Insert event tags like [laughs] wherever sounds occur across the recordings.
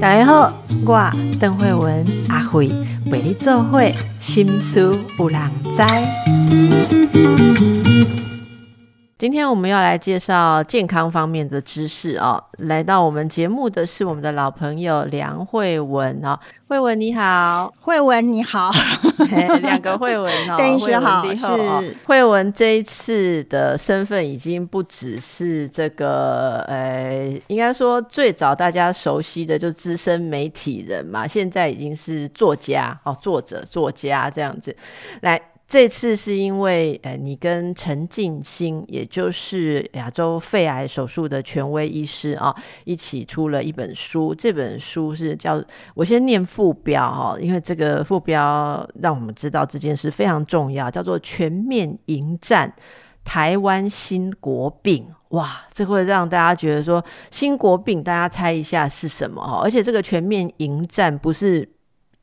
大家好，我邓慧文阿慧为你做会，心思有人知。今天我们要来介绍健康方面的知识哦。来到我们节目的是我们的老朋友梁慧文哦，慧文你好，慧文你好，两个慧文等 [laughs] 邓医师好，是慧文这一次的身份已经不只是这个，呃，应该说最早大家熟悉的就资深媒体人嘛，现在已经是作家哦，作者作家这样子，来。这次是因为，呃，你跟陈静心，也就是亚洲肺癌手术的权威医师啊，一起出了一本书。这本书是叫我先念副标哈，因为这个副标让我们知道这件事非常重要，叫做《全面迎战台湾新国病》。哇，这会让大家觉得说新国病，大家猜一下是什么？哦，而且这个全面迎战不是。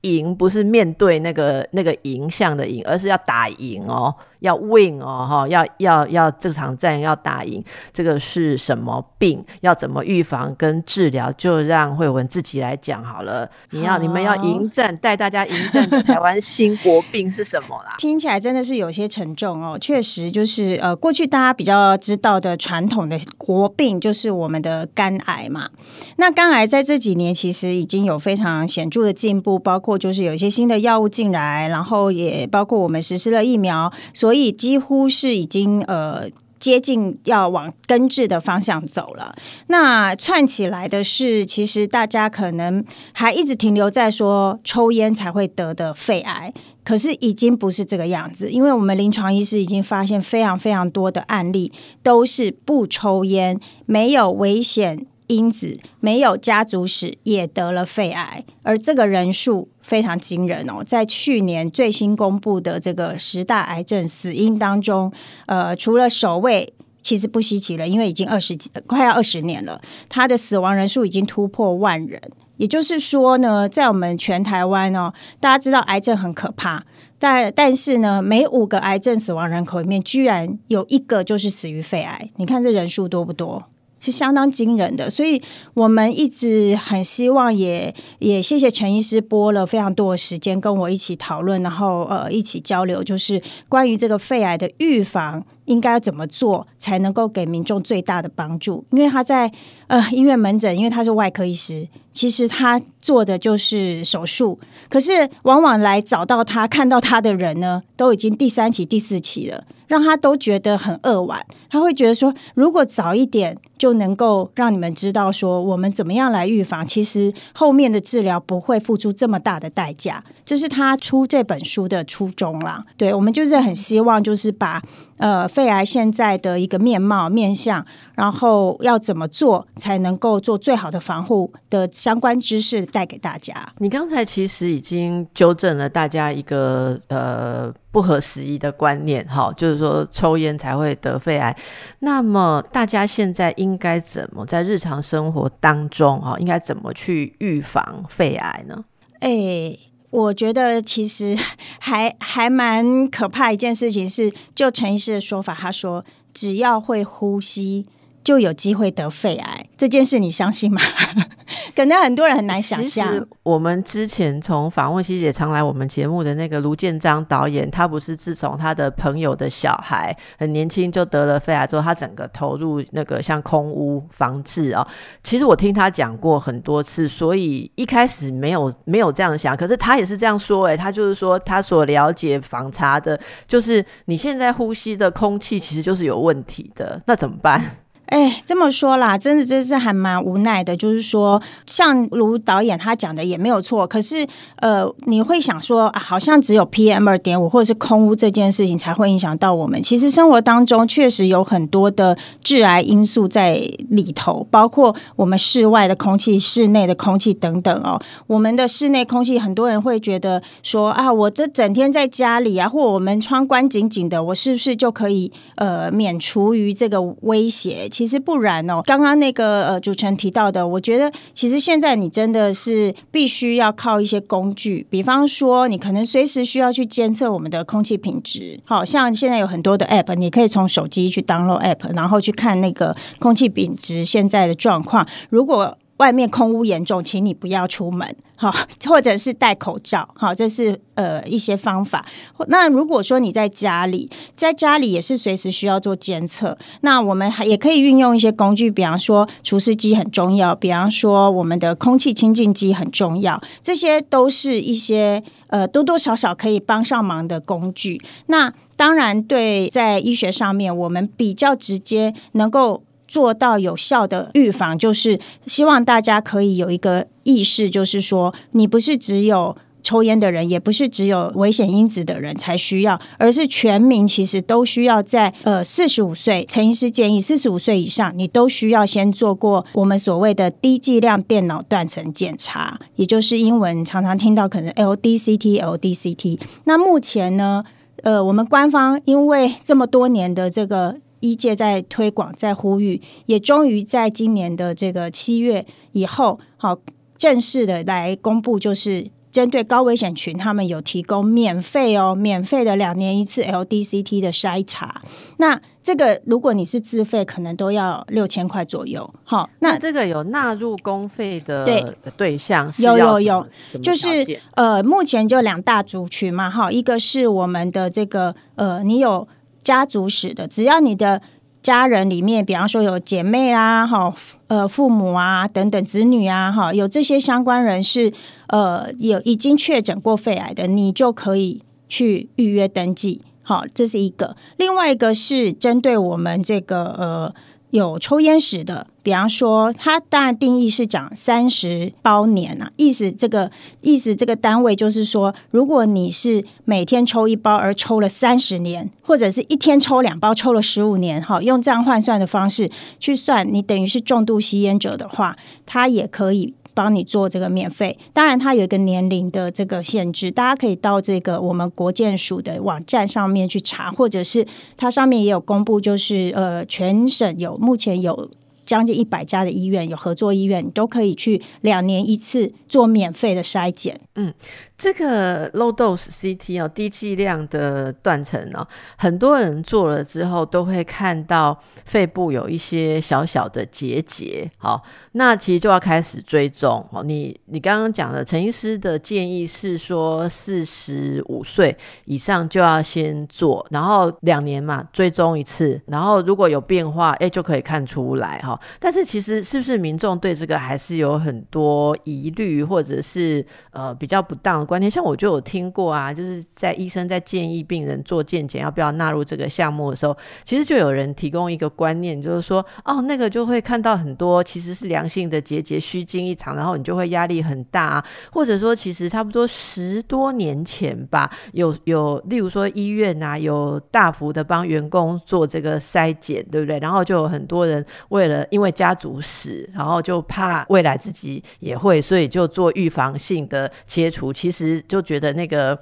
赢不是面对那个那个赢像的赢，而是要打赢哦。要 win 哦，哈，要要要这场战要打赢。这个是什么病？要怎么预防跟治疗？就让惠文自己来讲好了。你要你们要迎战，带大家迎战的台湾 [laughs] 新国病是什么啦？听起来真的是有些沉重哦。确实就是呃，过去大家比较知道的传统的国病就是我们的肝癌嘛。那肝癌在这几年其实已经有非常显著的进步，包括就是有一些新的药物进来，然后也包括我们实施了疫苗。所以几乎是已经呃接近要往根治的方向走了。那串起来的是，其实大家可能还一直停留在说抽烟才会得的肺癌，可是已经不是这个样子，因为我们临床医师已经发现非常非常多的案例都是不抽烟没有危险。因子没有家族史也得了肺癌，而这个人数非常惊人哦。在去年最新公布的这个十大癌症死因当中，呃，除了首位其实不稀奇了，因为已经二十几快要二十年了，他的死亡人数已经突破万人。也就是说呢，在我们全台湾哦，大家知道癌症很可怕，但但是呢，每五个癌症死亡人口里面，居然有一个就是死于肺癌。你看这人数多不多？是相当惊人的，所以我们一直很希望，也也谢谢陈医师播了非常多的时间跟我一起讨论，然后呃一起交流，就是关于这个肺癌的预防应该怎么做才能够给民众最大的帮助。因为他在呃医院门诊，因为他是外科医师，其实他做的就是手术，可是往往来找到他、看到他的人呢，都已经第三期、第四期了，让他都觉得很扼腕，他会觉得说，如果早一点。就能够让你们知道说，我们怎么样来预防？其实后面的治疗不会付出这么大的代价，这是他出这本书的初衷啦。对我们就是很希望，就是把呃肺癌现在的一个面貌、面相，然后要怎么做才能够做最好的防护的相关知识带给大家。你刚才其实已经纠正了大家一个呃不合时宜的观念，哈，就是说抽烟才会得肺癌。那么大家现在应应该怎么在日常生活当中哈？应该怎么去预防肺癌呢？哎，我觉得其实还还蛮可怕一件事情是，就陈医师的说法，他说只要会呼吸。就有机会得肺癌这件事，你相信吗？[laughs] 可能很多人很难想象。我们之前从访问西姐常来我们节目的那个卢建章导演，他不是自从他的朋友的小孩很年轻就得了肺癌之后，他整个投入那个像空屋防治啊。其实我听他讲过很多次，所以一开始没有没有这样想。可是他也是这样说，哎，他就是说他所了解访查的，就是你现在呼吸的空气其实就是有问题的，那怎么办？哎，这么说啦，真的真是还蛮无奈的。就是说，像卢导演他讲的也没有错，可是呃，你会想说啊，好像只有 PM 二点五或者是空污这件事情才会影响到我们。其实生活当中确实有很多的致癌因素在里头，包括我们室外的空气、室内的空气等等哦。我们的室内空气，很多人会觉得说啊，我这整天在家里啊，或我们窗关紧紧的，我是不是就可以呃免除于这个威胁？其实不然哦，刚刚那个呃主持人提到的，我觉得其实现在你真的是必须要靠一些工具，比方说你可能随时需要去监测我们的空气品质，好像现在有很多的 app，你可以从手机去 download app，然后去看那个空气品质现在的状况，如果。外面空污严重，请你不要出门，哈，或者是戴口罩，哈，这是呃一些方法。那如果说你在家里，在家里也是随时需要做监测。那我们也可以运用一些工具，比方说除湿机很重要，比方说我们的空气清净机很重要，这些都是一些呃多多少少可以帮上忙的工具。那当然，对在医学上面，我们比较直接能够。做到有效的预防，就是希望大家可以有一个意识，就是说，你不是只有抽烟的人，也不是只有危险因子的人才需要，而是全民其实都需要。在呃四十五岁，陈医师建议四十五岁以上，你都需要先做过我们所谓的低剂量电脑断层检查，也就是英文常常听到可能 LDCT、LDCT。那目前呢，呃，我们官方因为这么多年的这个。医界在推广，在呼吁，也终于在今年的这个七月以后，好正式的来公布，就是针对高危险群，他们有提供免费哦，免费的两年一次 LDCT 的筛查。那这个如果你是自费，可能都要六千块左右。好，那这个有纳入公费的对对象？有有有，就是呃，目前就两大族群嘛，哈，一个是我们的这个呃，你有。家族史的，只要你的家人里面，比方说有姐妹啊，哈，呃，父母啊等等，子女啊，哈，有这些相关人士，呃，有已经确诊过肺癌的，你就可以去预约登记，好，这是一个。另外一个是针对我们这个呃有抽烟史的。比方说，它当然定义是讲三十包年啊，意思这个意思这个单位就是说，如果你是每天抽一包而抽了三十年，或者是一天抽两包抽了十五年，哈，用这样换算的方式去算，你等于是重度吸烟者的话，它也可以帮你做这个免费。当然，它有一个年龄的这个限制，大家可以到这个我们国建署的网站上面去查，或者是它上面也有公布，就是呃全省有目前有。将近一百家的医院有合作医院，你都可以去两年一次做免费的筛检。嗯。这个 low dose CT 哦，低剂量的断层哦，很多人做了之后都会看到肺部有一些小小的结节，好，那其实就要开始追踪。哦。你你刚刚讲的陈医师的建议是说，四十五岁以上就要先做，然后两年嘛追踪一次，然后如果有变化，哎就可以看出来哈。但是其实是不是民众对这个还是有很多疑虑，或者是呃比较不当？观念像我就有听过啊，就是在医生在建议病人做健检要不要纳入这个项目的时候，其实就有人提供一个观念，就是说哦，那个就会看到很多其实是良性的结节，虚惊一场，然后你就会压力很大啊。或者说，其实差不多十多年前吧，有有例如说医院呐，有大幅的帮员工做这个筛检，对不对？然后就有很多人为了因为家族史，然后就怕未来自己也会，所以就做预防性的切除。其实。实就觉得那个，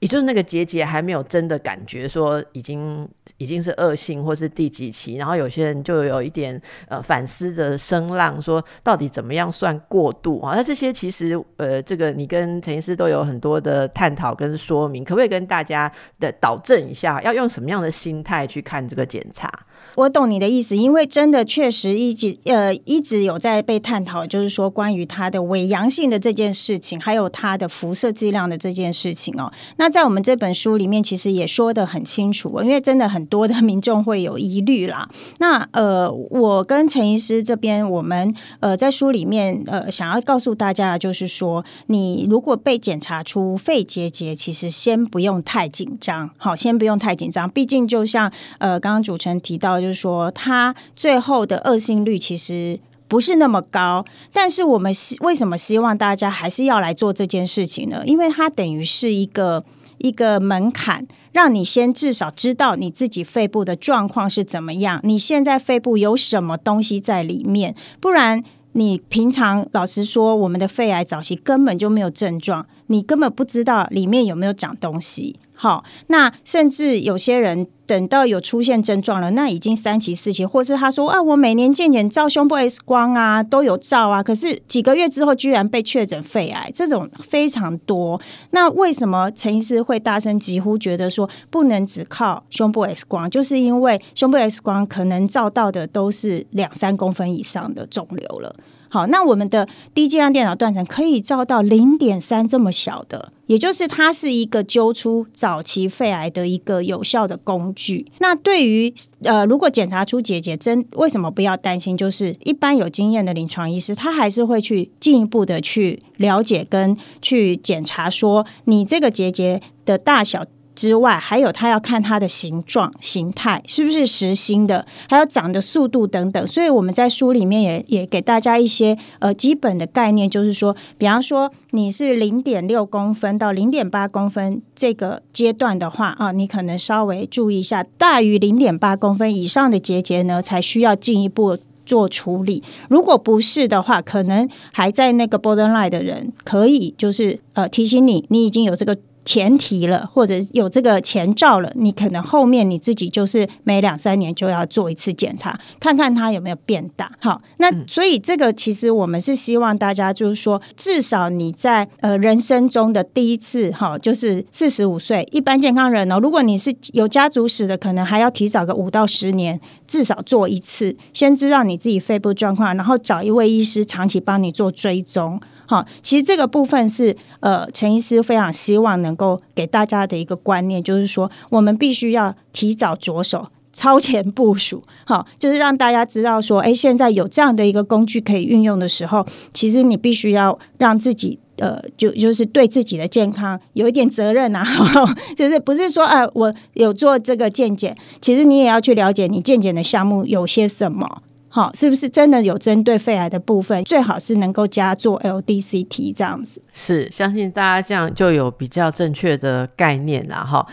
也就是那个结节还没有真的感觉说已经已经是恶性或是第几期，然后有些人就有一点呃反思的声浪，说到底怎么样算过度啊？那这些其实呃，这个你跟陈医师都有很多的探讨跟说明，可不可以跟大家的导正一下，要用什么样的心态去看这个检查？我懂你的意思，因为真的确实一直呃一直有在被探讨，就是说关于他的伪阳性的这件事情，还有它的辐射剂量的这件事情哦。那在我们这本书里面，其实也说的很清楚，因为真的很多的民众会有疑虑啦。那呃，我跟陈医师这边，我们呃在书里面呃想要告诉大家，就是说你如果被检查出肺结节，其实先不用太紧张，好，先不用太紧张，毕竟就像呃刚刚主持人提到。就是说，它最后的恶性率其实不是那么高，但是我们为什么希望大家还是要来做这件事情呢？因为它等于是一个一个门槛，让你先至少知道你自己肺部的状况是怎么样，你现在肺部有什么东西在里面。不然，你平常老实说，我们的肺癌早期根本就没有症状，你根本不知道里面有没有长东西。好，那甚至有些人等到有出现症状了，那已经三期、四期，或是他说啊，我每年健检照胸部 X 光啊，都有照啊，可是几个月之后居然被确诊肺癌，这种非常多。那为什么陈医师会大声疾呼，觉得说不能只靠胸部 X 光，就是因为胸部 X 光可能照到的都是两三公分以上的肿瘤了。好，那我们的低剂量电脑断层可以照到零点三这么小的，也就是它是一个揪出早期肺癌的一个有效的工具。那对于呃，如果检查出结节，真为什么不要担心？就是一般有经验的临床医师，他还是会去进一步的去了解跟去检查，说你这个结节的大小。之外，还有它要看它的形状、形态是不是实心的，还有长的速度等等。所以我们在书里面也也给大家一些呃基本的概念，就是说，比方说你是零点六公分到零点八公分这个阶段的话啊，你可能稍微注意一下，大于零点八公分以上的结节呢，才需要进一步做处理。如果不是的话，可能还在那个 border line 的人，可以就是呃提醒你，你已经有这个。前提了，或者有这个前兆了，你可能后面你自己就是每两三年就要做一次检查，看看它有没有变大。好，那所以这个其实我们是希望大家就是说，至少你在呃人生中的第一次哈，就是四十五岁，一般健康人哦，如果你是有家族史的，可能还要提早个五到十年，至少做一次，先知道你自己肺部状况，然后找一位医师长期帮你做追踪。好，其实这个部分是呃，陈医师非常希望能够给大家的一个观念，就是说我们必须要提早着手、超前部署。好，就是让大家知道说，哎，现在有这样的一个工具可以运用的时候，其实你必须要让自己呃，就就是对自己的健康有一点责任啊。[laughs] 就是不是说啊，我有做这个健检，其实你也要去了解你健检的项目有些什么。好，是不是真的有针对肺癌的部分？最好是能够加做 LDCT 这样子。是，相信大家这样就有比较正确的概念了哈。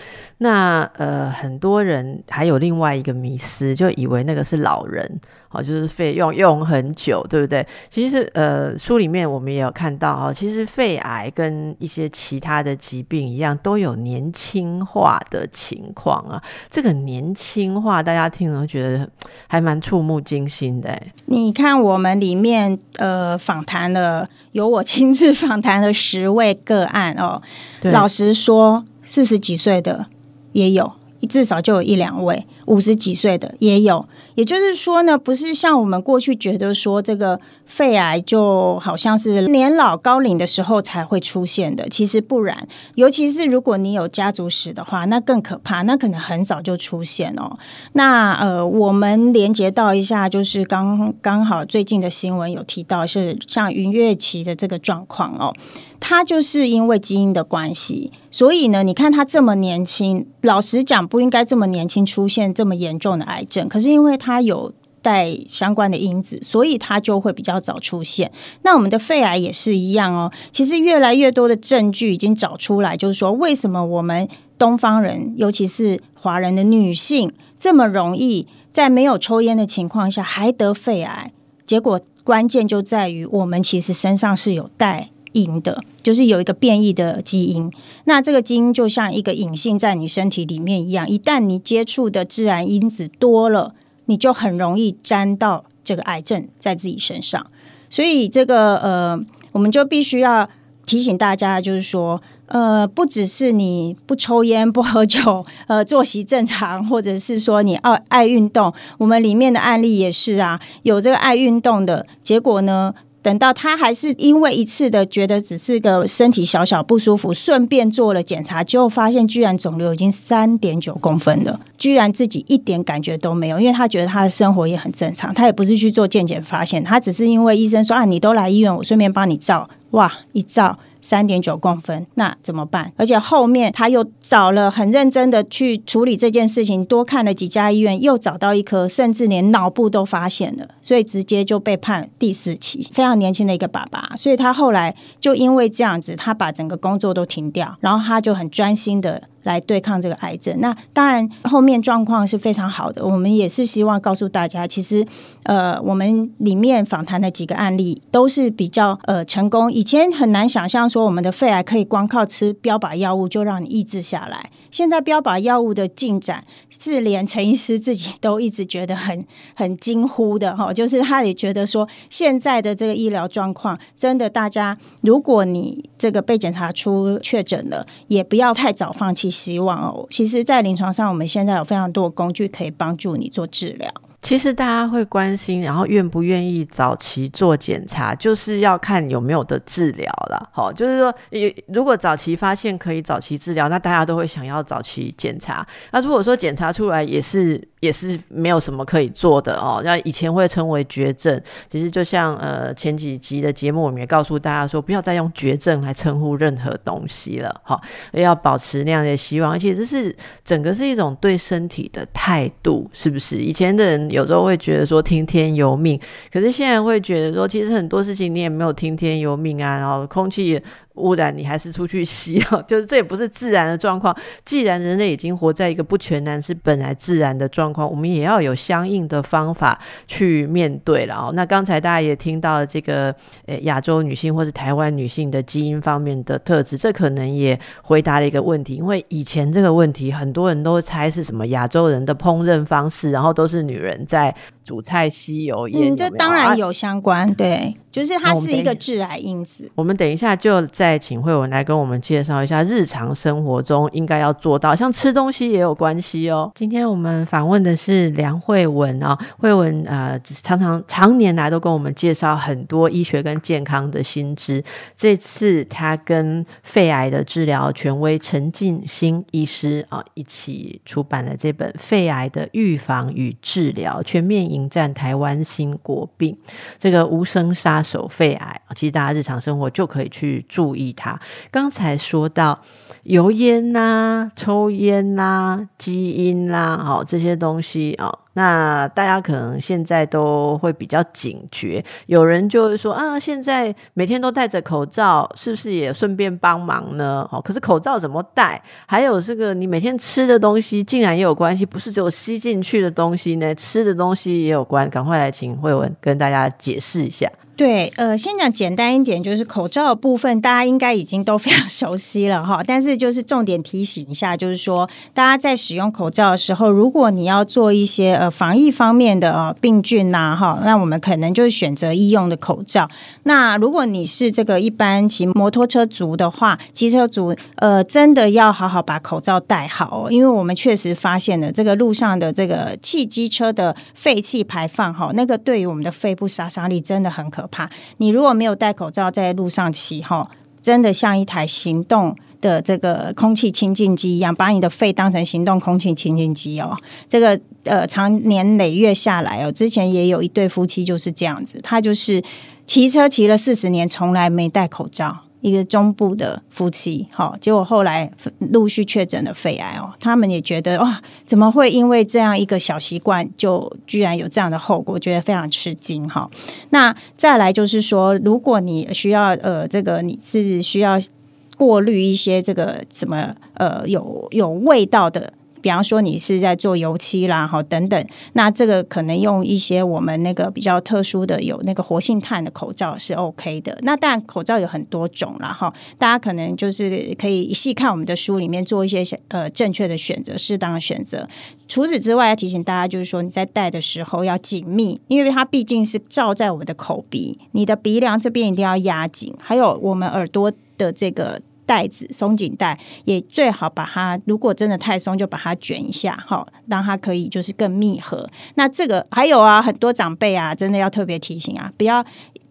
那呃，很多人还有另外一个迷失，就以为那个是老人哦，就是费用用很久，对不对？其实呃，书里面我们也有看到哦，其实肺癌跟一些其他的疾病一样，都有年轻化的情况啊。这个年轻化，大家听了觉得还蛮触目惊心的哎。你看我们里面呃，访谈了有我亲自访谈了十位个案哦，老实说，四十几岁的。也有，至少就有一两位。五十几岁的也有，也就是说呢，不是像我们过去觉得说这个肺癌就好像是年老高龄的时候才会出现的，其实不然。尤其是如果你有家族史的话，那更可怕，那可能很早就出现哦。那呃，我们连接到一下，就是刚刚好最近的新闻有提到是像云月琪的这个状况哦，他就是因为基因的关系，所以呢，你看他这么年轻，老实讲不应该这么年轻出现。这么严重的癌症，可是因为它有带相关的因子，所以它就会比较早出现。那我们的肺癌也是一样哦。其实越来越多的证据已经找出来，就是说为什么我们东方人，尤其是华人的女性，这么容易在没有抽烟的情况下还得肺癌？结果关键就在于我们其实身上是有带。易的，就是有一个变异的基因，那这个基因就像一个隐性在你身体里面一样，一旦你接触的致癌因子多了，你就很容易沾到这个癌症在自己身上。所以这个呃，我们就必须要提醒大家，就是说，呃，不只是你不抽烟不喝酒，[laughs] 呃，作息正常，或者是说你爱爱运动，我们里面的案例也是啊，有这个爱运动的结果呢。等到他还是因为一次的觉得只是个身体小小不舒服，顺便做了检查，结果发现居然肿瘤已经三点九公分了，居然自己一点感觉都没有，因为他觉得他的生活也很正常，他也不是去做健检发现，他只是因为医生说啊，你都来医院，我顺便帮你照，哇，一照。三点九公分，那怎么办？而且后面他又找了很认真的去处理这件事情，多看了几家医院，又找到一颗，甚至连脑部都发现了，所以直接就被判第四期。非常年轻的一个爸爸，所以他后来就因为这样子，他把整个工作都停掉，然后他就很专心的。来对抗这个癌症。那当然，后面状况是非常好的。我们也是希望告诉大家，其实，呃，我们里面访谈的几个案例都是比较呃成功。以前很难想象说我们的肺癌可以光靠吃标靶药物就让你抑制下来。现在标靶药物的进展是连陈医师自己都一直觉得很 [laughs] 很惊呼的哈，就是他也觉得说现在的这个医疗状况真的，大家如果你这个被检查出确诊了，也不要太早放弃。希望哦，其实，在临床上，我们现在有非常多工具可以帮助你做治疗。其实，大家会关心，然后愿不愿意早期做检查，就是要看有没有的治疗了。好，就是说，如果早期发现可以早期治疗，那大家都会想要早期检查。那如果说检查出来也是。也是没有什么可以做的哦。那以前会称为绝症，其实就像呃前几集的节目，我们也告诉大家说，不要再用绝症来称呼任何东西了哈，要保持那样的希望。而且这是整个是一种对身体的态度，是不是？以前的人有时候会觉得说听天由命，可是现在会觉得说，其实很多事情你也没有听天由命啊。然后空气污染，你还是出去吸啊，[laughs] 就是这也不是自然的状况。既然人类已经活在一个不全然是本来自然的状，我们也要有相应的方法去面对了哦。那刚才大家也听到这个，呃，亚洲女性或者台湾女性的基因方面的特质，这可能也回答了一个问题。因为以前这个问题很多人都猜是什么亚洲人的烹饪方式，然后都是女人在。主菜吸油，嗯，这当然有相关，对，就是它是一个致癌因子。我们等一下就再请慧文来跟我们介绍一下日常生活中应该要做到，像吃东西也有关系哦。今天我们访问的是梁慧文啊，慧文啊，常常常年来都跟我们介绍很多医学跟健康的新知。这次他跟肺癌的治疗权威陈进兴医师啊一起出版了这本《肺癌的预防与治疗全面》。迎战台湾新国病，这个无声杀手肺癌，其实大家日常生活就可以去注意它。刚才说到油烟啦、抽烟啦、基因啦，哦，这些东西啊。那大家可能现在都会比较警觉，有人就会说啊，现在每天都戴着口罩，是不是也顺便帮忙呢？哦，可是口罩怎么戴？还有这个，你每天吃的东西竟然也有关系，不是只有吸进去的东西呢，吃的东西也有关。赶快来，请慧文跟大家解释一下。对，呃，先讲简单一点，就是口罩的部分，大家应该已经都非常 [laughs] 熟悉了哈。但是就是重点提醒一下，就是说，大家在使用口罩的时候，如果你要做一些呃防疫方面的呃病菌呐哈，那我们可能就是选择医用的口罩。那如果你是这个一般骑摩托车族的话，机车族，呃，真的要好好把口罩戴好，哦，因为我们确实发现了这个路上的这个汽机车的废气排放哈，那个对于我们的肺部杀伤力真的很可。怕！你如果没有戴口罩在路上骑，哈，真的像一台行动的这个空气清净机一样，把你的肺当成行动空气清净机哦。这个呃，长年累月下来哦，之前也有一对夫妻就是这样子，他就是骑车骑了四十年，从来没戴口罩。一个中部的夫妻，哦，结果后来陆续确诊了肺癌哦。他们也觉得哇，怎么会因为这样一个小习惯，就居然有这样的后果？觉得非常吃惊哈。那再来就是说，如果你需要呃，这个你是需要过滤一些这个什么呃有有味道的。比方说你是在做油漆啦，哈等等，那这个可能用一些我们那个比较特殊的有那个活性炭的口罩是 OK 的。那当然口罩有很多种了哈，大家可能就是可以细看我们的书里面做一些呃正确的选择，适当的选择。除此之外，要提醒大家就是说你在戴的时候要紧密，因为它毕竟是罩在我们的口鼻，你的鼻梁这边一定要压紧，还有我们耳朵的这个。袋子松紧带也最好把它，如果真的太松，就把它卷一下，哈，让它可以就是更密合。那这个还有啊，很多长辈啊，真的要特别提醒啊，不要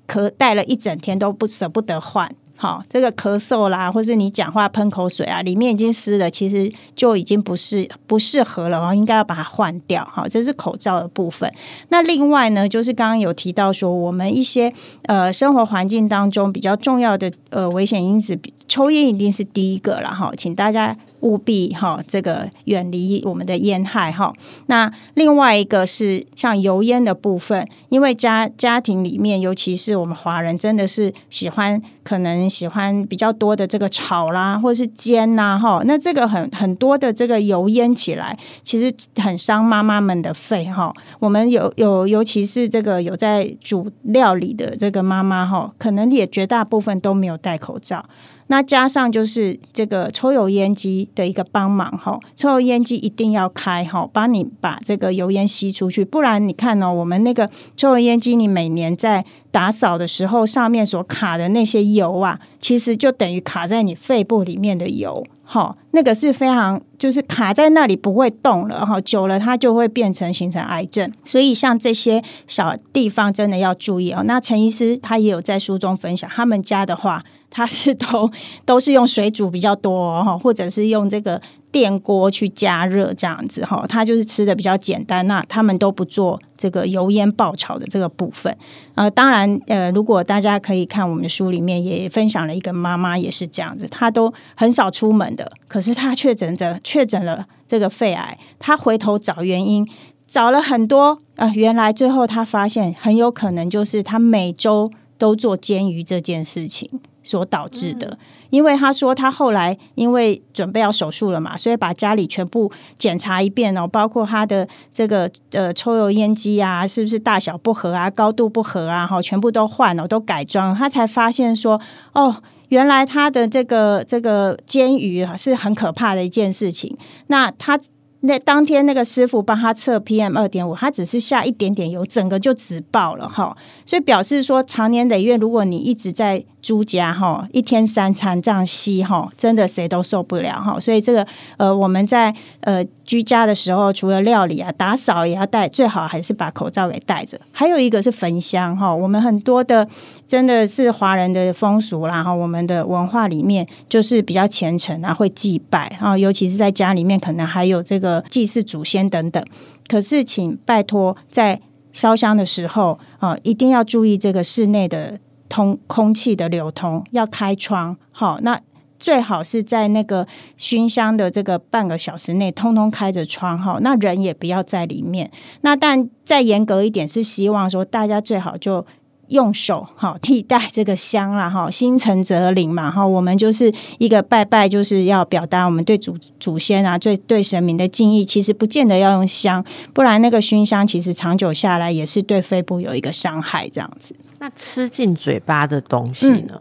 可戴了一整天都不舍不得换。好，这个咳嗽啦，或是你讲话喷口水啊，里面已经湿了，其实就已经不适不适合了，然后应该要把它换掉。好，这是口罩的部分。那另外呢，就是刚刚有提到说，我们一些呃生活环境当中比较重要的呃危险因子，抽烟一定是第一个了。哈，请大家。务必哈，这个远离我们的烟害哈。那另外一个是像油烟的部分，因为家家庭里面，尤其是我们华人，真的是喜欢可能喜欢比较多的这个炒啦，或是煎呐哈。那这个很很多的这个油烟起来，其实很伤妈妈们的肺哈。我们有有尤其是这个有在煮料理的这个妈妈哈，可能也绝大部分都没有戴口罩。那加上就是这个抽油烟机的一个帮忙哈，抽油烟机一定要开哈，帮你把这个油烟吸出去，不然你看呢，我们那个抽油烟机你每年在打扫的时候，上面所卡的那些油啊，其实就等于卡在你肺部里面的油。好，那个是非常就是卡在那里不会动了，哈，久了它就会变成形成癌症，所以像这些小地方真的要注意哦。那陈医师他也有在书中分享，他们家的话，他是都都是用水煮比较多哦，或者是用这个。电锅去加热这样子哈，他就是吃的比较简单。那他们都不做这个油烟爆炒的这个部分。呃，当然，呃，如果大家可以看我们书里面也分享了一个妈妈也是这样子，她都很少出门的。可是她确诊着确诊了这个肺癌，她回头找原因，找了很多啊，原来最后她发现很有可能就是她每周都做煎鱼这件事情。所导致的，因为他说他后来因为准备要手术了嘛，所以把家里全部检查一遍哦，包括他的这个呃抽油烟机啊，是不是大小不合啊、高度不合啊，哈，全部都换了，都改装，他才发现说，哦，原来他的这个这个煎鱼啊是很可怕的一件事情。那他那当天那个师傅帮他测 PM 二点五，他只是下一点点油，整个就直爆了哈，所以表示说，常年累月，如果你一直在。居家哈，一天三餐这样吸哈，真的谁都受不了哈。所以这个呃，我们在呃居家的时候，除了料理啊、打扫也要戴，最好还是把口罩给戴着。还有一个是焚香哈，我们很多的真的是华人的风俗啦哈，我们的文化里面就是比较虔诚啊，会祭拜啊，尤其是在家里面可能还有这个祭祀祖先等等。可是请拜托在烧香的时候啊，一定要注意这个室内的。通空气的流通要开窗，好，那最好是在那个熏香的这个半个小时内，通通开着窗，哈，那人也不要在里面。那但再严格一点，是希望说大家最好就。用手哈替代这个香啦哈，心诚则灵嘛哈。我们就是一个拜拜，就是要表达我们对祖祖先啊、对对神明的敬意。其实不见得要用香，不然那个熏香其实长久下来也是对肺部有一个伤害。这样子，那吃进嘴巴的东西呢？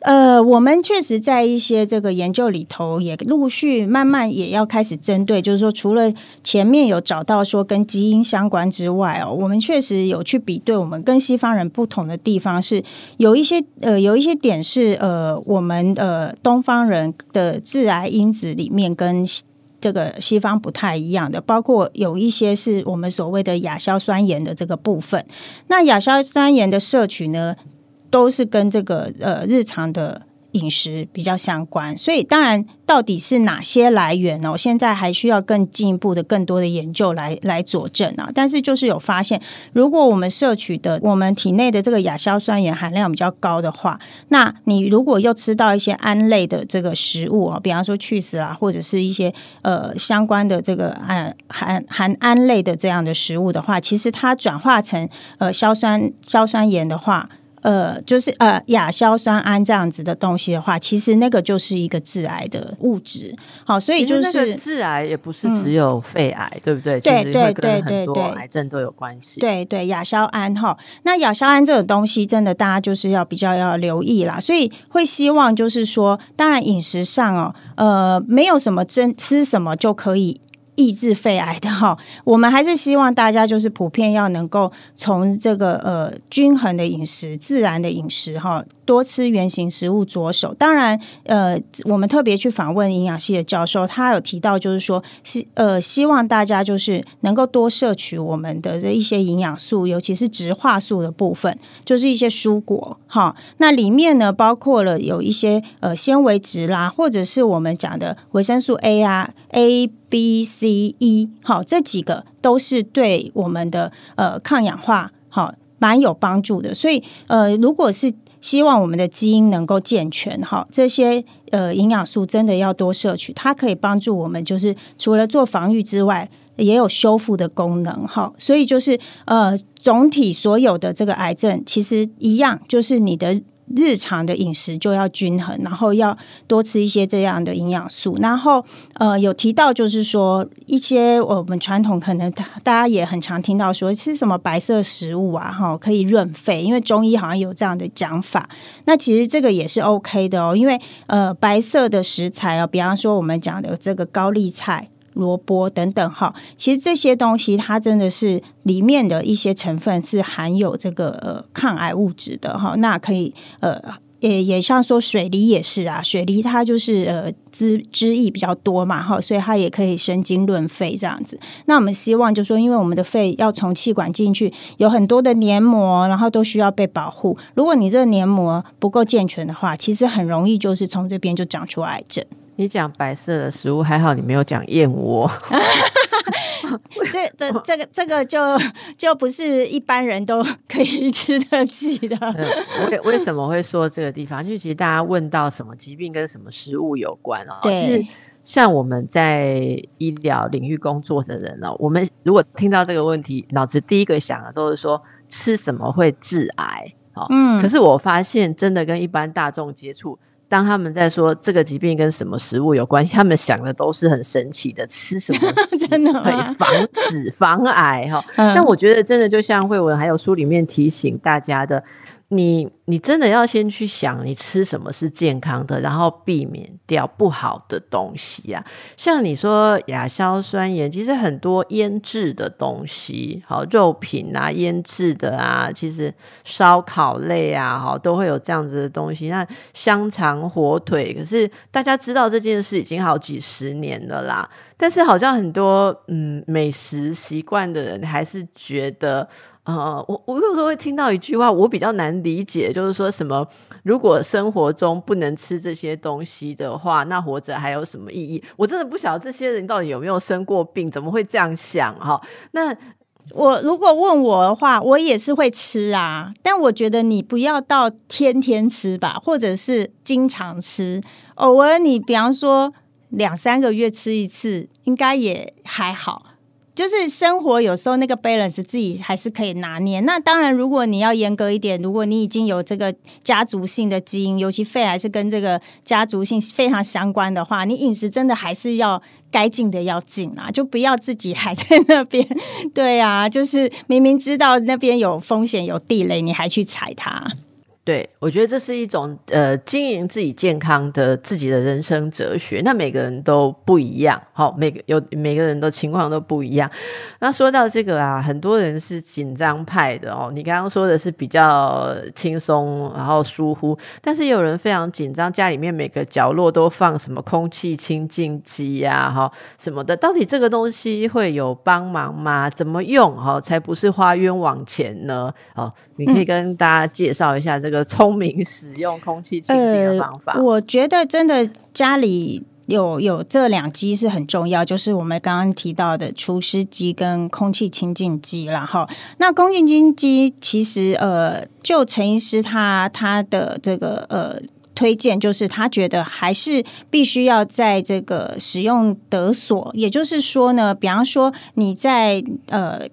呃，我们确实在一些这个研究里头也陆续慢慢也要开始针对，就是说，除了前面有找到说跟基因相关之外哦，我们确实有去比对我们跟西方人不同的地方是有一些呃有一些点是呃我们呃东方人的致癌因子里面跟这个西方不太一样的，包括有一些是我们所谓的亚硝酸盐的这个部分，那亚硝酸盐的摄取呢？都是跟这个呃日常的饮食比较相关，所以当然到底是哪些来源呢？现在还需要更进一步的更多的研究来来佐证啊。但是就是有发现，如果我们摄取的我们体内的这个亚硝酸盐含量比较高的话，那你如果又吃到一些胺类的这个食物啊，比方说去死啊，或者是一些呃相关的这个啊含含胺类的这样的食物的话，其实它转化成呃硝酸硝酸盐的话。呃，就是呃，亚硝酸胺这样子的东西的话，其实那个就是一个致癌的物质。好，所以就是致癌也不是只有肺癌，对不对？对对对对对，癌症都有关系。对对，亚硝胺哈，那亚硝胺这种东西，真的大家就是要比较要留意啦。所以会希望就是说，当然饮食上哦，呃，没有什么真吃什么就可以。抑制肺癌的哈，[laughs] 我们还是希望大家就是普遍要能够从这个呃均衡的饮食、自然的饮食哈。多吃原型食物着手，当然，呃，我们特别去访问营养系的教授，他有提到，就是说希呃希望大家就是能够多摄取我们的这一些营养素，尤其是植化素的部分，就是一些蔬果哈。那里面呢，包括了有一些呃纤维质啦，或者是我们讲的维生素 A 啊、A、B、C、E，好，这几个都是对我们的呃抗氧化好蛮有帮助的。所以呃，如果是希望我们的基因能够健全，哈，这些呃营养素真的要多摄取，它可以帮助我们，就是除了做防御之外，也有修复的功能，哈。所以就是呃，总体所有的这个癌症，其实一样，就是你的。日常的饮食就要均衡，然后要多吃一些这样的营养素。然后，呃，有提到就是说一些我们传统可能大家也很常听到说，吃什么白色食物啊，哈，可以润肺，因为中医好像有这样的讲法。那其实这个也是 OK 的哦，因为呃，白色的食材啊，比方说我们讲的这个高丽菜。萝卜等等哈，其实这些东西它真的是里面的一些成分是含有这个呃抗癌物质的哈，那可以呃。也也像说水梨也是啊，水梨它就是呃枝枝叶比较多嘛哈，所以它也可以生津润肺这样子。那我们希望就说，因为我们的肺要从气管进去，有很多的黏膜，然后都需要被保护。如果你这个黏膜不够健全的话，其实很容易就是从这边就长出癌症。你讲白色的食物还好，你没有讲燕窝。[laughs] [laughs] 这这 [laughs] 这个这个就就不是一般人都可以 [laughs] 吃得起的。为为什么会说这个地方？就其实大家问到什么疾病跟什么食物有关哦。对。像我们在医疗领域工作的人呢，我们如果听到这个问题，脑子第一个想的都是说吃什么会致癌哦。嗯，可是我发现真的跟一般大众接触。当他们在说这个疾病跟什么食物有关系，他们想的都是很神奇的，吃什么 [laughs] 真的可以防止防癌哈。但我觉得真的就像慧文还有书里面提醒大家的。你你真的要先去想，你吃什么是健康的，然后避免掉不好的东西啊。像你说亚硝酸盐，其实很多腌制的东西，好肉品啊，腌制的啊，其实烧烤类啊，哈，都会有这样子的东西。那香肠、火腿，可是大家知道这件事已经好几十年了啦。但是好像很多嗯美食习惯的人还是觉得。呃，我我有时候会听到一句话，我比较难理解，就是说什么如果生活中不能吃这些东西的话，那活着还有什么意义？我真的不晓得这些人到底有没有生过病，怎么会这样想哈？那我如果问我的话，我也是会吃啊，但我觉得你不要到天天吃吧，或者是经常吃，偶尔你比方说两三个月吃一次，应该也还好。就是生活有时候那个 balance 自己还是可以拿捏。那当然，如果你要严格一点，如果你已经有这个家族性的基因，尤其肺癌是跟这个家族性非常相关的话，你饮食真的还是要该禁的要禁啊，[laughs] 就不要自己还在那边。对啊，就是明明知道那边有风险、有地雷，你还去踩它。对，我觉得这是一种呃，经营自己健康的自己的人生哲学。那每个人都不一样，好，每个有每个人的情况都不一样。那说到这个啊，很多人是紧张派的哦。你刚刚说的是比较轻松，然后疏忽，但是也有人非常紧张，家里面每个角落都放什么空气清净机呀，哈什么的。到底这个东西会有帮忙吗？怎么用哦、才不是花冤枉钱呢？哦，你可以跟大家介绍一下这个。聪明 [laughs] 使用空气清净的方法，我觉得真的家里有有这两机是很重要，就是我们刚刚提到的除湿机跟空气清净机然后那空气净机其实呃，就陈医师他他的这个呃推荐，就是他觉得还是必须要在这个使用得所，也就是说呢，比方说你在呃。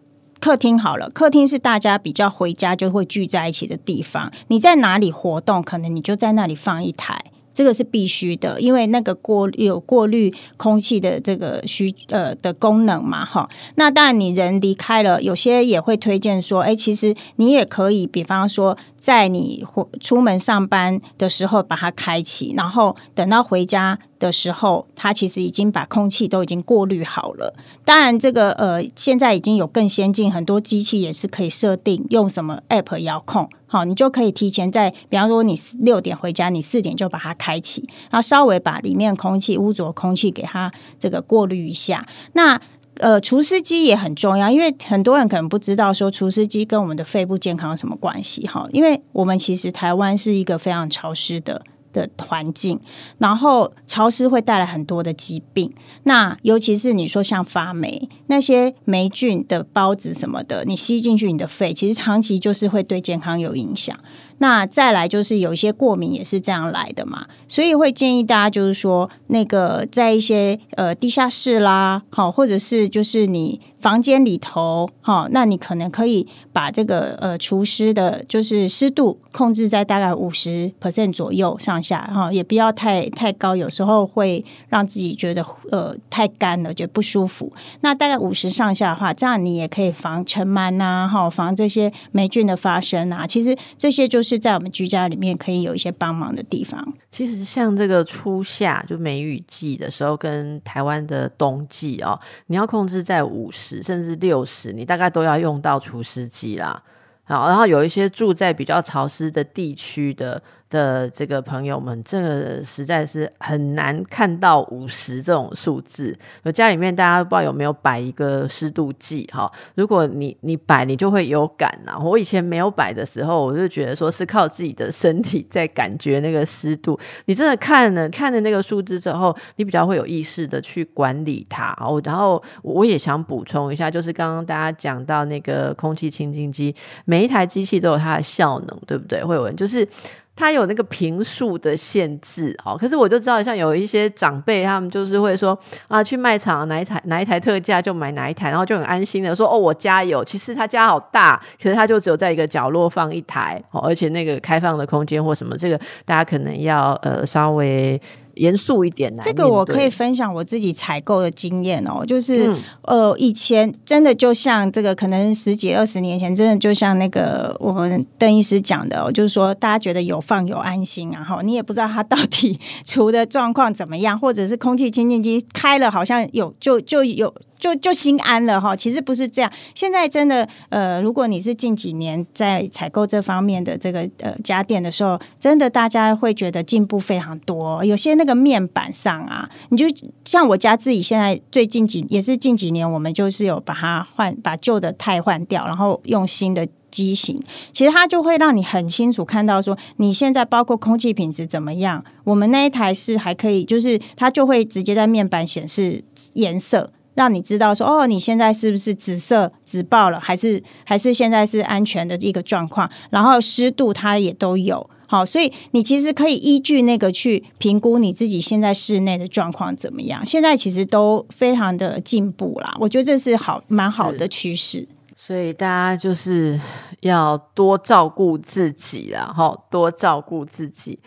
客厅好了，客厅是大家比较回家就会聚在一起的地方。你在哪里活动，可能你就在那里放一台，这个是必须的，因为那个过有过滤空气的这个需呃的功能嘛，哈。那当然你人离开了，有些也会推荐说，哎，其实你也可以，比方说在你出出门上班的时候把它开启，然后等到回家。的时候，它其实已经把空气都已经过滤好了。当然，这个呃，现在已经有更先进，很多机器也是可以设定用什么 app 遥控。好，你就可以提前在，比方说你六点回家，你四点就把它开启，然后稍微把里面空气、污浊空气给它这个过滤一下。那呃，除湿机也很重要，因为很多人可能不知道说除湿机跟我们的肺部健康有什么关系。哈，因为我们其实台湾是一个非常潮湿的。的环境，然后潮湿会带来很多的疾病。那尤其是你说像发霉那些霉菌的孢子什么的，你吸进去你的肺，其实长期就是会对健康有影响。那再来就是有一些过敏也是这样来的嘛，所以会建议大家就是说，那个在一些呃地下室啦，好，或者是就是你房间里头，好，那你可能可以把这个呃除湿的，就是湿度控制在大概五十 percent 左右上下，哈，也不要太太高，有时候会让自己觉得呃太干了，觉得不舒服。那大概五十上下的话，这样你也可以防尘螨呐，哈，防这些霉菌的发生啊。其实这些就。是在我们居家里面可以有一些帮忙的地方。其实像这个初夏就梅雨季的时候，跟台湾的冬季哦，你要控制在五十甚至六十，你大概都要用到除湿机啦。好，然后有一些住在比较潮湿的地区的。的这个朋友们，这个实在是很难看到五十这种数字。我家里面大家不知道有没有摆一个湿度计哈？如果你你摆，你就会有感啊。我以前没有摆的时候，我就觉得说是靠自己的身体在感觉那个湿度。你真的看了看了那个数字之后，你比较会有意识的去管理它哦。然后我也想补充一下，就是刚刚大家讲到那个空气清新机，每一台机器都有它的效能，对不对？会人就是。他有那个平数的限制哦，可是我就知道，像有一些长辈，他们就是会说啊，去卖场哪一台哪一台特价就买哪一台，然后就很安心的说哦，我家有。其实他家好大，其实他就只有在一个角落放一台哦，而且那个开放的空间或什么，这个大家可能要呃稍微。严肃一点呢？这个我可以分享我自己采购的经验哦，就是呃，以前真的就像这个，可能十几二十年前，真的就像那个我们邓医师讲的，就是说大家觉得有放有安心，然后你也不知道它到底 [laughs] 除的状况怎么样，或者是空气清净机开了好像有就就有。就就心安了哈，其实不是这样。现在真的，呃，如果你是近几年在采购这方面的这个呃家电的时候，真的大家会觉得进步非常多。有些那个面板上啊，你就像我家自己现在最近几也是近几年，我们就是有把它换把旧的太换掉，然后用新的机型，其实它就会让你很清楚看到说你现在包括空气品质怎么样。我们那一台是还可以，就是它就会直接在面板显示颜色。让你知道说哦，你现在是不是紫色紫爆了，还是还是现在是安全的一个状况？然后湿度它也都有好，所以你其实可以依据那个去评估你自己现在室内的状况怎么样。现在其实都非常的进步啦，我觉得这是好蛮好的趋势。所以大家就是要多照顾自己，然后多照顾自己。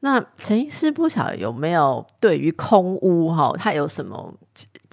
那陈医师不晓得有没有对于空屋哈，它有什么？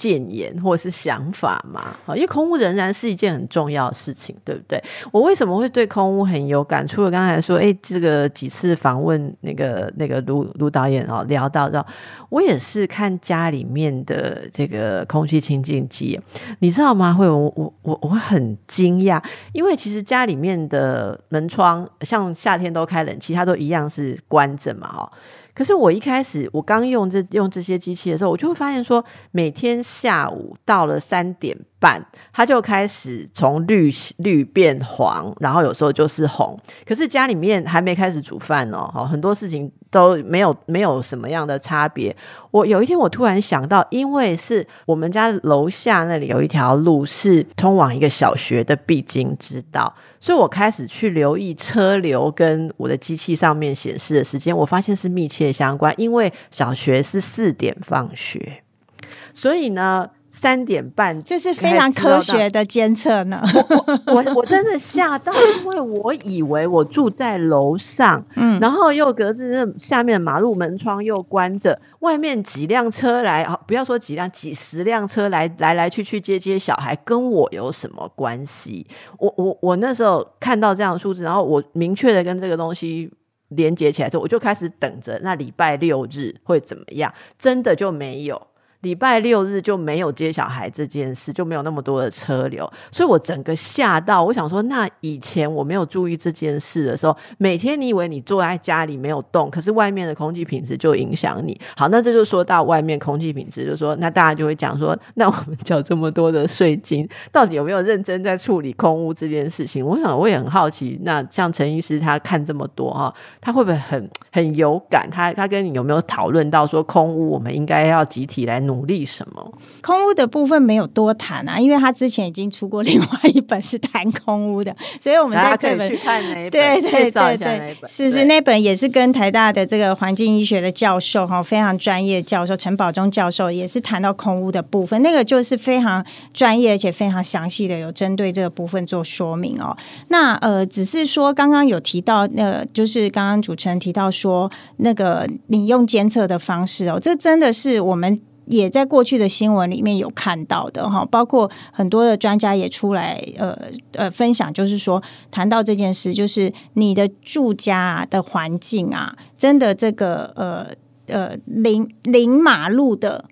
谏言或者是想法嘛，啊，因为空屋仍然是一件很重要的事情，对不对？我为什么会对空屋很有感触？了刚才说，哎，这个几次访问那个那个卢卢导演哦，聊到到，我也是看家里面的这个空气清净机，你知道吗？会我我我我很惊讶，因为其实家里面的门窗，像夏天都开冷气，它都一样是关着嘛，哦。可是我一开始，我刚用这用这些机器的时候，我就会发现说，每天下午到了三点。半，它就开始从绿绿变黄，然后有时候就是红。可是家里面还没开始煮饭哦，很多事情都没有没有什么样的差别。我有一天我突然想到，因为是我们家楼下那里有一条路是通往一个小学的必经之道，所以我开始去留意车流跟我的机器上面显示的时间，我发现是密切相关。因为小学是四点放学，所以呢。三点半，这是非常科学的监测呢。我我我真的吓到，因为我以为我住在楼上，嗯，然后又隔着下面马路，门窗又关着，外面几辆车来，不要说几辆，几十辆车来来来去去接接小孩，跟我有什么关系？我我我那时候看到这样的数字，然后我明确的跟这个东西连接起来之后，我就开始等着，那礼拜六日会怎么样？真的就没有。礼拜六日就没有接小孩这件事，就没有那么多的车流，所以我整个吓到。我想说，那以前我没有注意这件事的时候，每天你以为你坐在家里没有动，可是外面的空气品质就影响你。好，那这就说到外面空气品质，就说那大家就会讲说，那我们缴这么多的税金，到底有没有认真在处理空屋这件事情？我想我也很好奇，那像陈医师他看这么多哈，他会不会很很有感？他他跟你有没有讨论到说空屋我们应该要集体来？努力什么？空屋的部分没有多谈啊，因为他之前已经出过另外一本是谈空屋的，[laughs] 所以我们在这本对对对对，是是那本也是跟台大的这个环境医学的教授哈，非常专业教授陈宝忠教授也是谈到空屋的部分，那个就是非常专业而且非常详细的有针对这个部分做说明哦。那呃，只是说刚刚有提到，那就是刚刚主持人提到说，那个你用监测的方式哦，这真的是我们。也在过去的新闻里面有看到的哈，包括很多的专家也出来呃呃分享，就是说谈到这件事，就是你的住家的环境啊，真的这个呃呃临临马路的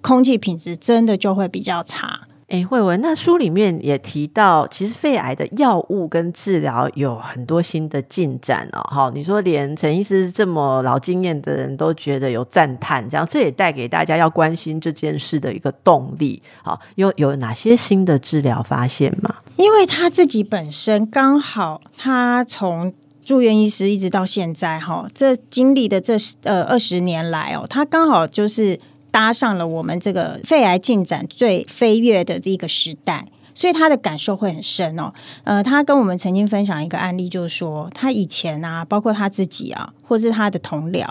空气品质真的就会比较差。哎，慧文，那书里面也提到，其实肺癌的药物跟治疗有很多新的进展哦。哈，你说连陈医师这么老经验的人都觉得有赞叹，这样这也带给大家要关心这件事的一个动力。好，有有哪些新的治疗发现吗？因为他自己本身刚好，他从住院医师一直到现在，哈，这经历的这呃二十年来哦，他刚好就是。搭上了我们这个肺癌进展最飞跃的这一个时代，所以他的感受会很深哦。呃，他跟我们曾经分享一个案例，就是说他以前啊，包括他自己啊，或是他的同僚，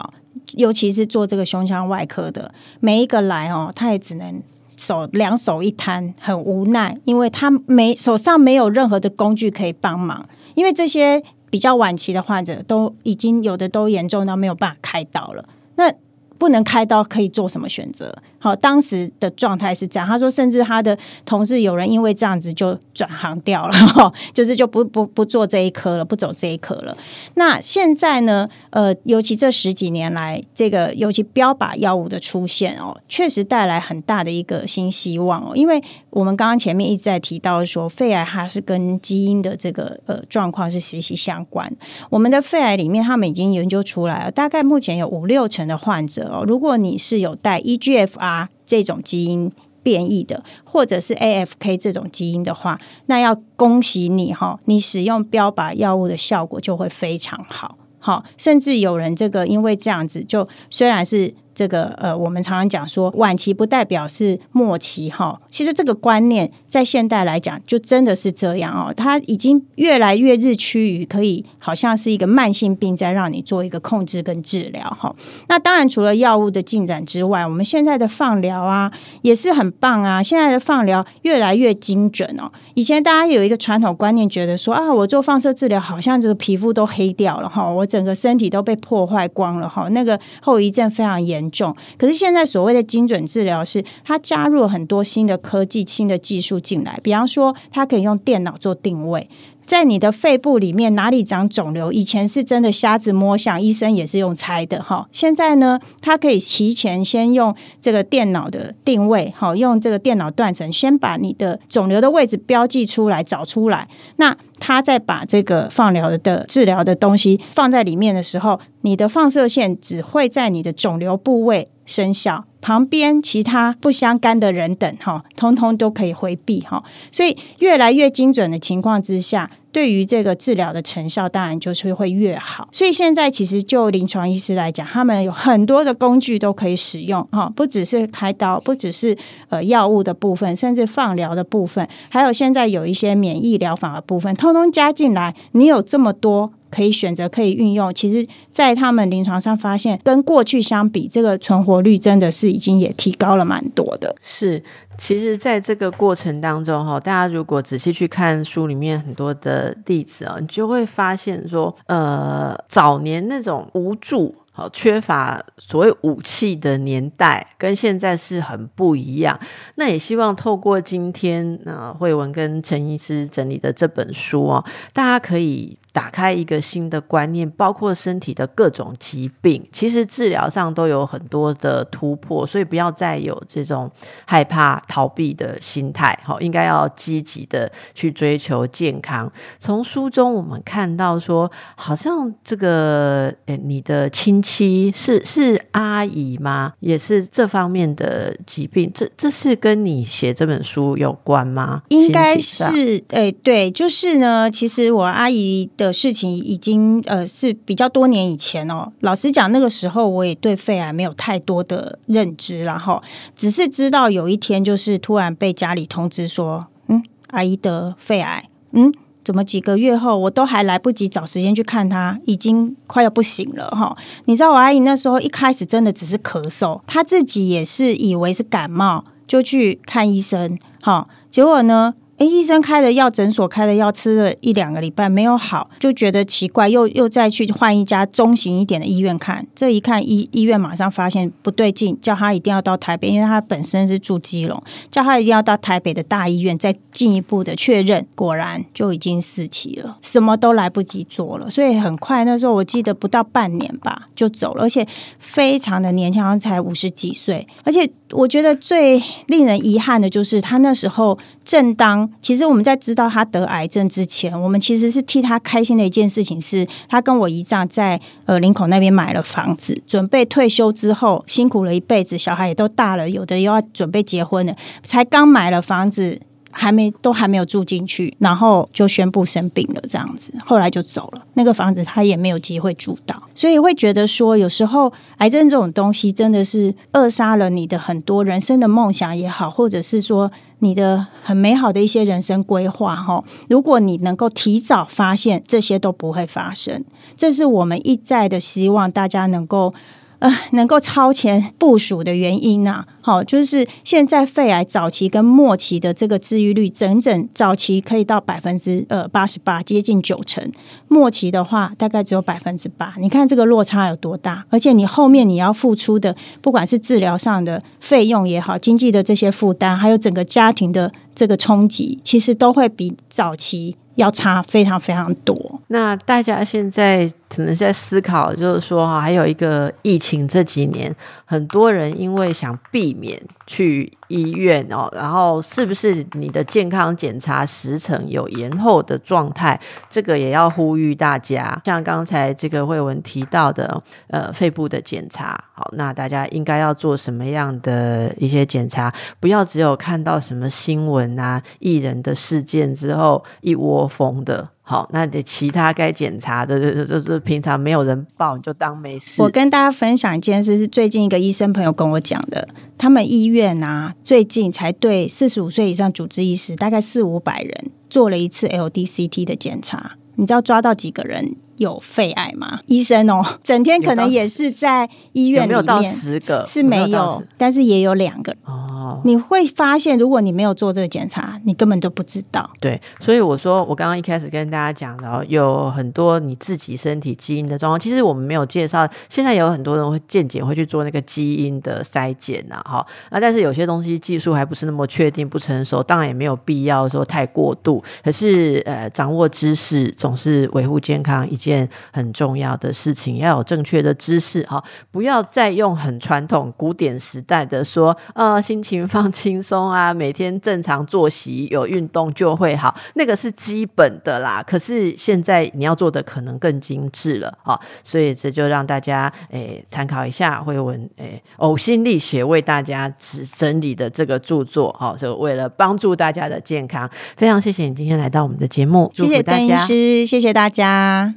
尤其是做这个胸腔外科的，每一个来哦，他也只能手两手一摊，很无奈，因为他没手上没有任何的工具可以帮忙，因为这些比较晚期的患者都已经有的都严重到没有办法开刀了。那不能开刀，可以做什么选择？好，当时的状态是这样。他说，甚至他的同事有人因为这样子就转行掉了，[laughs] 就是就不不不做这一科了，不走这一科了。那现在呢？呃，尤其这十几年来，这个尤其标靶药物的出现哦，确实带来很大的一个新希望哦。因为我们刚刚前面一直在提到说，肺癌它是跟基因的这个呃状况是息息相关。我们的肺癌里面，他们已经研究出来了，大概目前有五六成的患者哦，如果你是有带 EGFR 这种基因变异的，或者是 AFK 这种基因的话，那要恭喜你哈，你使用标靶药物的效果就会非常好，好，甚至有人这个因为这样子，就虽然是。这个呃，我们常常讲说晚期不代表是末期哈。其实这个观念在现代来讲，就真的是这样哦。它已经越来越日趋于可以，好像是一个慢性病，在让你做一个控制跟治疗哈。那当然，除了药物的进展之外，我们现在的放疗啊，也是很棒啊。现在的放疗越来越精准哦。以前大家有一个传统观念，觉得说啊，我做放射治疗，好像这个皮肤都黑掉了哈，我整个身体都被破坏光了哈，那个后遗症非常严。重，可是现在所谓的精准治疗是，它加入很多新的科技、新的技术进来，比方说，它可以用电脑做定位。在你的肺部里面哪里长肿瘤？以前是真的瞎子摸象，医生也是用猜的哈。现在呢，他可以提前先用这个电脑的定位，好用这个电脑断层，先把你的肿瘤的位置标记出来找出来。那他再把这个放疗的治疗的东西放在里面的时候，你的放射线只会在你的肿瘤部位生效，旁边其他不相干的人等哈，通通都可以回避哈。所以越来越精准的情况之下。对于这个治疗的成效，当然就是会越好。所以现在其实就临床医师来讲，他们有很多的工具都可以使用，哈，不只是开刀，不只是呃药物的部分，甚至放疗的部分，还有现在有一些免疫疗法的部分，通通加进来，你有这么多。可以选择，可以运用。其实，在他们临床上发现，跟过去相比，这个存活率真的是已经也提高了蛮多的。是，其实，在这个过程当中，哈，大家如果仔细去看书里面很多的例子啊，你就会发现说，呃，早年那种无助、好缺乏所谓武器的年代，跟现在是很不一样。那也希望透过今天那慧文跟陈医师整理的这本书啊，大家可以。打开一个新的观念，包括身体的各种疾病，其实治疗上都有很多的突破，所以不要再有这种害怕逃避的心态。好，应该要积极的去追求健康。从书中我们看到说，好像这个诶，你的亲戚是是阿姨吗？也是这方面的疾病，这这是跟你写这本书有关吗？应该是诶，对，就是呢。其实我阿姨的。事情已经呃是比较多年以前哦。老实讲，那个时候我也对肺癌没有太多的认知，然后只是知道有一天就是突然被家里通知说：“嗯，阿姨得肺癌。”嗯，怎么几个月后我都还来不及找时间去看她，已经快要不行了哈。你知道我阿姨那时候一开始真的只是咳嗽，她自己也是以为是感冒，就去看医生。好，结果呢？哎，医生开的药，诊所开的药，吃了一两个礼拜没有好，就觉得奇怪，又又再去换一家中型一点的医院看。这一看，医医院马上发现不对劲，叫他一定要到台北，因为他本身是住基隆，叫他一定要到台北的大医院再进一步的确认。果然就已经四期了，什么都来不及做了，所以很快那时候我记得不到半年吧就走了，而且非常的年轻，好像才五十几岁。而且我觉得最令人遗憾的就是他那时候正当。其实我们在知道他得癌症之前，我们其实是替他开心的一件事情，是他跟我姨丈在呃林口那边买了房子，准备退休之后辛苦了一辈子，小孩也都大了，有的又要准备结婚了，才刚买了房子，还没都还没有住进去，然后就宣布生病了这样子，后来就走了，那个房子他也没有机会住到，所以会觉得说，有时候癌症这种东西真的是扼杀了你的很多人生的梦想也好，或者是说。你的很美好的一些人生规划，哈，如果你能够提早发现，这些都不会发生。这是我们一再的希望大家能够，呃，能够超前部署的原因呐。哦，就是现在肺癌早期跟末期的这个治愈率，整整早期可以到百分之呃八十八，接近九成；末期的话，大概只有百分之八。你看这个落差有多大？而且你后面你要付出的，不管是治疗上的费用也好，经济的这些负担，还有整个家庭的这个冲击，其实都会比早期要差非常非常多。那大家现在可能在思考，就是说哈，还有一个疫情这几年，很多人因为想避。面。去医院哦，然后是不是你的健康检查时程有延后的状态？这个也要呼吁大家。像刚才这个慧文提到的，呃，肺部的检查，好，那大家应该要做什么样的一些检查？不要只有看到什么新闻啊、艺人的事件之后一窝蜂的。好，那其他该检查的，平常没有人报，你就当没事。我跟大家分享一件事，是最近一个医生朋友跟我讲的，他们医院。院啊，最近才对四十五岁以上主治医师，大概四五百人做了一次 LDCT 的检查，你知道抓到几个人？有肺癌吗？医生哦，整天可能也是在医院里面。十个是没有，但是也有两个哦。你会发现，如果你没有做这个检查，你根本都不知道。对，所以我说，我刚刚一开始跟大家讲到，有很多你自己身体基因的状况，其实我们没有介绍。现在有很多人会健检，会去做那个基因的筛检呐，哈。那但是有些东西技术还不是那么确定、不成熟，当然也没有必要说太过度。可是，呃，掌握知识总是维护健康以及。件很重要的事情，要有正确的知识哈，不要再用很传统古典时代的说，呃，心情放轻松啊，每天正常作息，有运动就会好，那个是基本的啦。可是现在你要做的可能更精致了，好，所以这就让大家诶参考一下，会文诶呕心沥血为大家整整理的这个著作，好，就为了帮助大家的健康。非常谢谢你今天来到我们的节目，谢谢邓医师，谢谢大家。